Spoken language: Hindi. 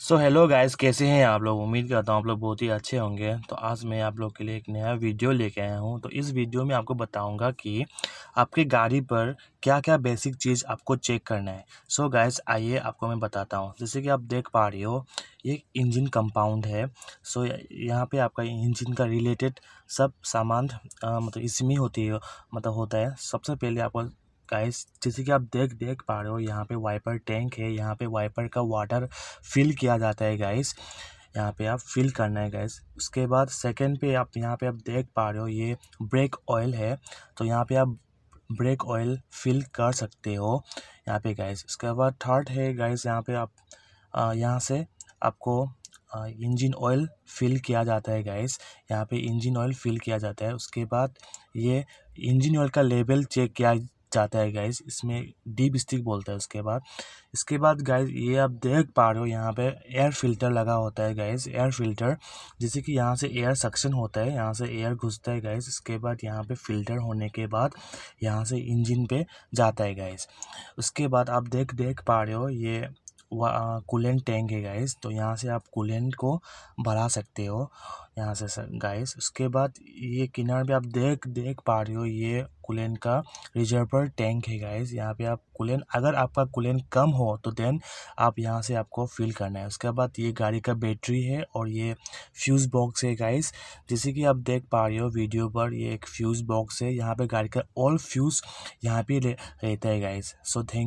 सो हेलो गाइस कैसे हैं आप लोग उम्मीद करता हूँ आप लोग बहुत ही अच्छे होंगे तो आज मैं आप लोग के लिए एक नया वीडियो लेके आया हूँ तो इस वीडियो में आपको बताऊँगा कि आपकी गाड़ी पर क्या क्या बेसिक चीज़ आपको चेक करना है सो so गाइस आइए आपको मैं बताता हूँ जैसे कि आप देख पा रही हो ये इंजन कंपाउंड है सो so, यहाँ पर आपका इंजन का रिलेटेड सब सामान मतलब इसमें होती है मतलब होता है सबसे पहले आपको गाइस जैसे कि आप देख देख पा रहे हो यहाँ पे वाइपर टैंक है यहाँ पे वाइपर का वाटर फिल किया जाता है गाइस यहाँ पे आप फिल करना है गैस उसके बाद सेकंड पे आप यहाँ पे आप देख पा रहे हो ये ब्रेक ऑयल है तो यहाँ पे आप ब्रेक ऑयल फिल कर सकते हो यहाँ पे गैस उसके बाद थर्ड है गैस यहाँ पे आप यहाँ से आपको इंजन ऑयल फिल किया जाता है गैस यहाँ पे इंजन ऑयल फिल किया जाता है उसके बाद ये इंजन ऑयल का लेवल चेक किया जाता है गाइज इसमें डीप स्टिक बोलते हैं उसके बाद इसके बाद गाइज ये आप देख पा रहे हो यहाँ पे एयर फिल्टर लगा होता है गाइज एयर फिल्टर जैसे कि यहाँ से एयर सक्शन होता है यहाँ से एयर घुसता है गाइज इसके बाद यहाँ पे फिल्टर होने के बाद यहाँ से इंजन पे जाता है गाइज उसके बाद आप देख देख पा रहे हो ये कूलेंट टैंक है गाइस तो यहाँ से आप कूलेंट को भरा सकते हो यहाँ से सर गाइस उसके बाद ये किनारे पे आप देख देख पा रहे हो ये कूलेंट का रिजर्वर टैंक है गाइस यहाँ पे आप कूलेंट अगर आपका कूलेंट कम हो तो देन आप यहाँ से आपको फिल करना है उसके बाद ये गाड़ी का बैटरी है और ये फ्यूज़ बॉक्स है गाइस जैसे कि आप देख पा रहे हो वीडियो पर ये एक फ्यूज़ बॉक्स है यहाँ पर गाड़ी का ऑल फ्यूज़ यहाँ पे रहता है गाइस सो थैंक